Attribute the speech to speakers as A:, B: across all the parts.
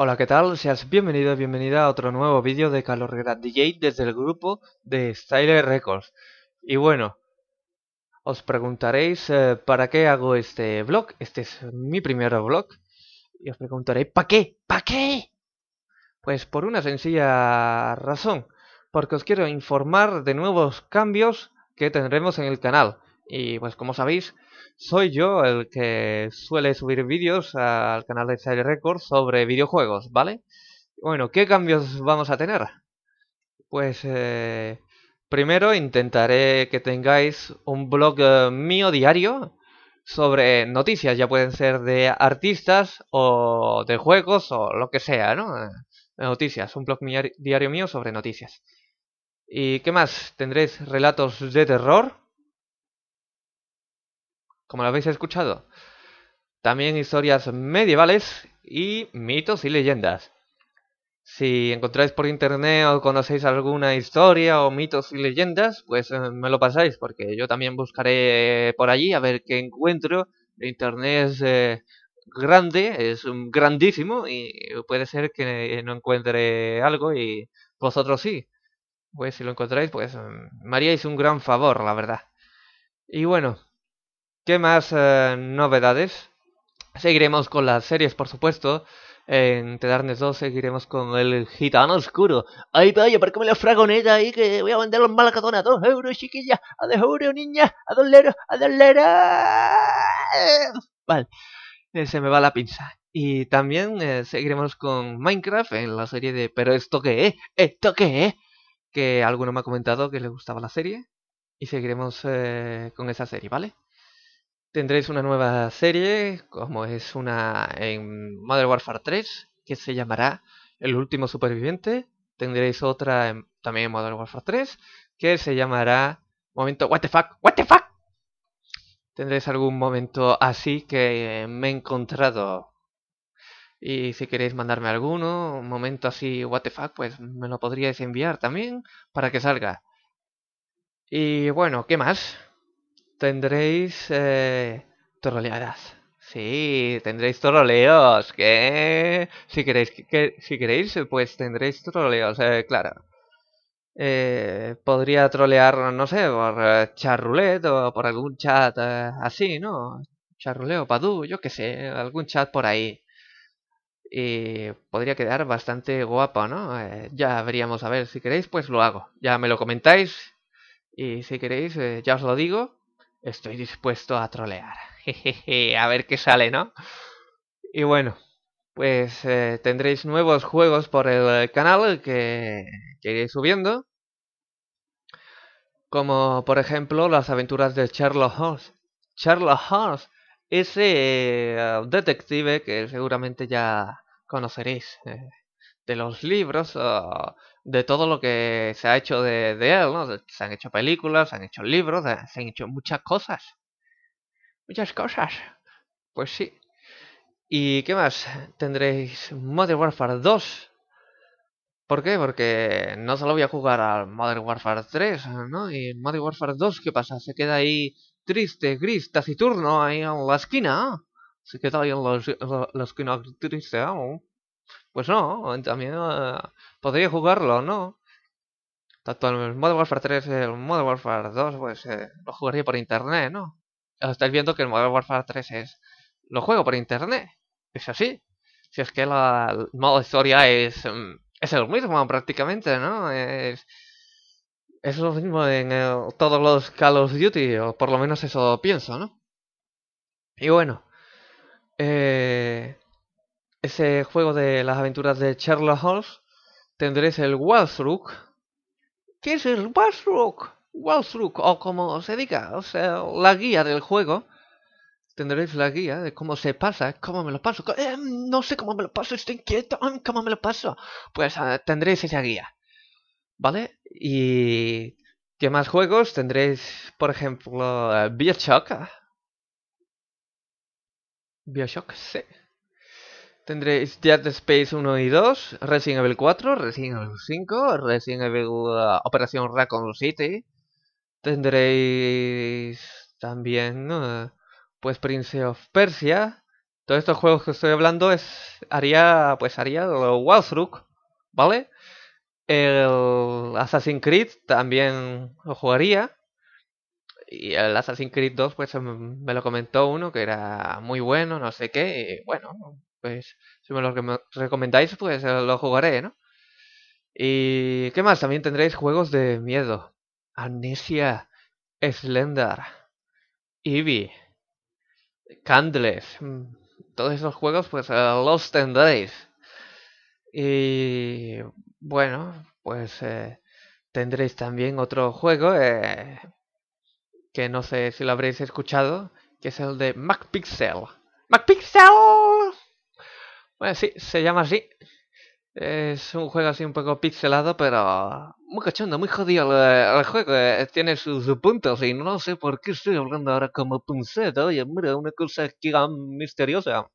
A: Hola, ¿qué tal? Seas bienvenido y bienvenida a otro nuevo vídeo de Calor grand DJ desde el grupo de Style Records. Y bueno, os preguntaréis eh, para qué hago este vlog. Este es mi primer vlog. Y os preguntaréis, ¿para qué? ¿Para qué? Pues por una sencilla razón. Porque os quiero informar de nuevos cambios que tendremos en el canal. Y pues como sabéis, soy yo el que suele subir vídeos al canal de XR Records sobre videojuegos, ¿vale? Bueno, ¿qué cambios vamos a tener? Pues eh, primero intentaré que tengáis un blog eh, mío diario sobre noticias, ya pueden ser de artistas o de juegos o lo que sea, ¿no? Eh, noticias, un blog diario mío sobre noticias. ¿Y qué más? Tendréis relatos de terror, como lo habéis escuchado. También historias medievales y mitos y leyendas. Si encontráis por internet o conocéis alguna historia o mitos y leyendas, pues eh, me lo pasáis, porque yo también buscaré por allí a ver qué encuentro. Internet es eh, grande, es grandísimo y puede ser que no encuentre algo y vosotros sí. Pues si lo encontráis, pues me haríais un gran favor, la verdad. Y bueno, ¿Qué más eh, novedades? Seguiremos con las series, por supuesto. En The Darkness 2 seguiremos con el Gitano Oscuro. ¡Ay, vaya, me la fragoneta ahí que voy a vender los malacatones a dos euros, chiquilla. A dos euros, niña. A dos leros, a dos Vale, eh, se me va la pinza. Y también eh, seguiremos con Minecraft en la serie de ¿Pero esto qué es? ¿Esto qué es? Que alguno me ha comentado que le gustaba la serie. Y seguiremos con esa serie, ¿vale? tendréis una nueva serie, como es una en Modern Warfare 3, que se llamará El último superviviente. Tendréis otra también en Modern Warfare 3, que se llamará Momento What the fuck, What the fuck. Tendréis algún momento así que me he encontrado. Y si queréis mandarme alguno, un momento así, what the fuck, pues me lo podríais enviar también para que salga. Y bueno, ¿qué más? Tendréis eh, troleadas. Sí, tendréis troleos. que Si queréis, que, si queréis pues tendréis troleos, eh, claro. Eh, podría trolear, no sé, por eh, charrulet o por algún chat eh, así, ¿no? Charruleo, Padu, yo qué sé, algún chat por ahí. Y podría quedar bastante guapo, ¿no? Eh, ya veríamos, a ver, si queréis, pues lo hago. Ya me lo comentáis. Y si queréis, ya os lo digo estoy dispuesto a trolear. Jejeje, a ver qué sale, ¿no? Y bueno, pues eh, tendréis nuevos juegos por el canal que, que iré subiendo. Como por ejemplo las aventuras de Sherlock Holmes. Sherlock Holmes, ese eh, detective que seguramente ya conoceréis eh, de los libros de todo lo que se ha hecho de, él, eh, ¿no? Se han hecho películas, se han hecho libros, se han hecho muchas cosas. Muchas cosas. Pues sí. ¿Y qué más? Tendréis Modern Warfare 2. ¿Por qué? Porque no solo voy a jugar al Modern Warfare 3, ¿no? Y Modern Warfare 2, ¿qué pasa? Se queda ahí triste, gris, taciturno, ahí en la esquina. Se queda ahí en la, la esquina triste, ¿no? Pues no, también eh, podría jugarlo, ¿no? Tanto el Modern Warfare 3 el Modern Warfare 2, pues eh, lo jugaría por internet, ¿no? Estáis viendo que el Modern Warfare 3 es... Lo juego por internet, es así. Si es que el modo historia es, mm, es el mismo prácticamente, ¿no? Es, es lo mismo en todos los Call of Duty, o por lo menos eso pienso, ¿no? Y bueno, eh, ese juego de las aventuras de Sherlock Holmes, tendréis el Walthrook. ¿Qué es el Walthrook? Walthrook, o como se diga, o sea, la guía del juego. Tendréis la guía de cómo se pasa, cómo me lo paso. Eh, no sé cómo me lo paso, estoy inquieto, cómo me lo paso. Pues ah, tendréis esa guía. ¿Vale? Y... ¿Qué más juegos? Tendréis, por ejemplo, eh, Bioshock. Bioshock, sí. Tendréis Jet Space 1 y 2, Resident Evil 4, Resident Evil 5, Resident Evil uh, Operación Raccoon City. Tendréis también, uh, pues, Prince of Persia. Todos estos juegos que estoy hablando es haría, pues, haría lo ¿vale? El Assassin's Creed también lo jugaría. Y el Assassin's Creed 2, pues, em, me lo comentó uno que era muy bueno, no sé qué. bueno, pues si me lo recomendáis, pues eh, lo jugaré, ¿no? ¿Y qué más? También tendréis juegos de miedo. Amnesia, Slender, Eevee, Candles. Mm, todos esos juegos, pues eh, los tendréis. Y bueno, pues eh, tendréis también otro juego eh, que no sé si lo habréis escuchado, que es el de MacPixel. ¡MacPixel! Bueno, sí, se llama así. Es un juego así un poco pixelado, pero muy cachondo, muy jodido el, juego. Eh, tiene sus, puntos y no sé por qué estoy hablando ahora como pincel, Oye, mira, una cosa que es misteriosa.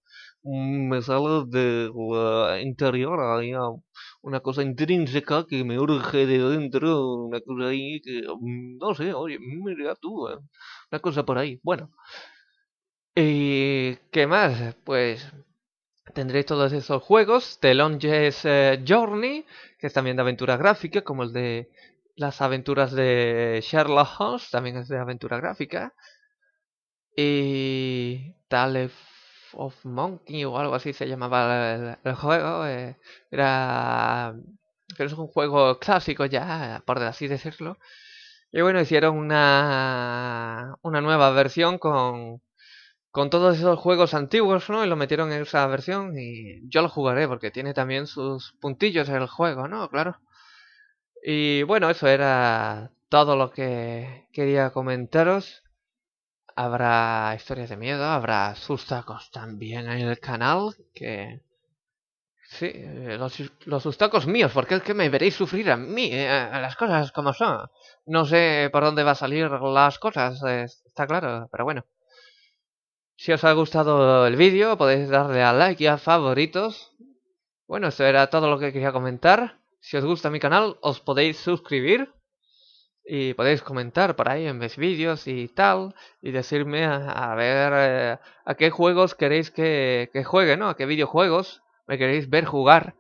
A: Mm, me sale del interior, hay una cosa intrínseca que me urge de dentro, una cosa ahí que, mm, no sé, oye, mira tú, eh, una cosa por ahí. Bueno, ¿y qué más? Pues Tendréis todos esos juegos. The Longest eh, Journey, que es también de aventura gráfica, como el de las aventuras de Sherlock Holmes, también es de aventura gráfica. Y Tale of Monkey o algo así se llamaba el, juego. Eh, era. es un juego clásico ya, por así decirlo. Y bueno, hicieron una, una nueva versión con con todos esos juegos antiguos, ¿no? Y lo metieron en esa versión y yo lo jugaré porque tiene también sus puntillos el juego, ¿no? Claro. Y bueno, eso era todo lo que quería comentaros. Habrá historias de miedo, habrá sustacos también en el canal, que... Sí, eh, los, sustacos míos, porque es que me veréis sufrir a mí, eh, a, las cosas como son. No sé por dónde va a salir las cosas, eh, está claro, pero bueno. Si os ha gustado el vídeo podéis darle a like y a favoritos. Bueno, eso era todo lo que quería comentar. Si os gusta mi canal os podéis suscribir y podéis comentar por ahí en mis vídeos y tal y decirme a, ver eh, a qué juegos queréis que, que juegue, ¿no? A qué videojuegos me queréis ver jugar.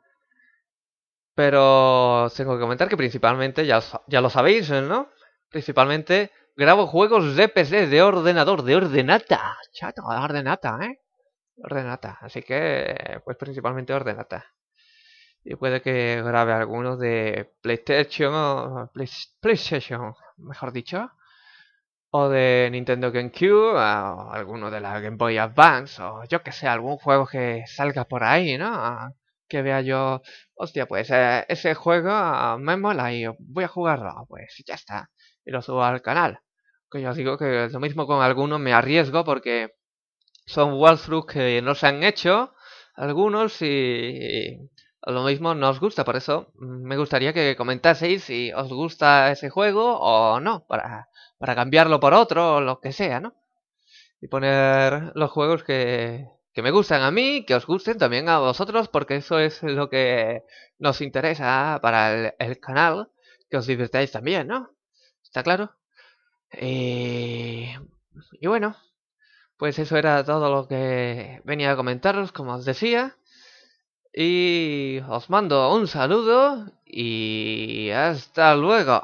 A: Pero tengo que comentar que principalmente ya, ya lo sabéis, ¿no? principalmente grabo juegos de PC, de ordenador, de ordenata. Chato, ordenata, ¿eh? Ordenata. Así que, pues principalmente ordenata. Y puede que grabe algunos de PlayStation, o PlayStation, mejor dicho. O de Nintendo GameCube, o alguno de la Game Boy Advance, o yo que sé, algún juego que salga por ahí, ¿no? que vea yo, hostia, pues eh, ese juego ah, me mola y voy a jugarlo, pues ya está y lo subo al canal. Que yo os digo que lo mismo con algunos me arriesgo porque son walkthroughs que no se han hecho algunos y lo mismo no os gusta. Por eso me gustaría que comentaseis si os gusta ese juego o no, para, para cambiarlo por otro o lo que sea, ¿no? Y poner los juegos que, que me gustan a mí, que os gusten también a vosotros, porque eso es lo que nos interesa para el, canal, que os divirtáis también, ¿no? ¿Está claro? Eh, y bueno, pues eso era todo lo que venía a comentaros, como os decía. Y os mando un saludo y hasta luego.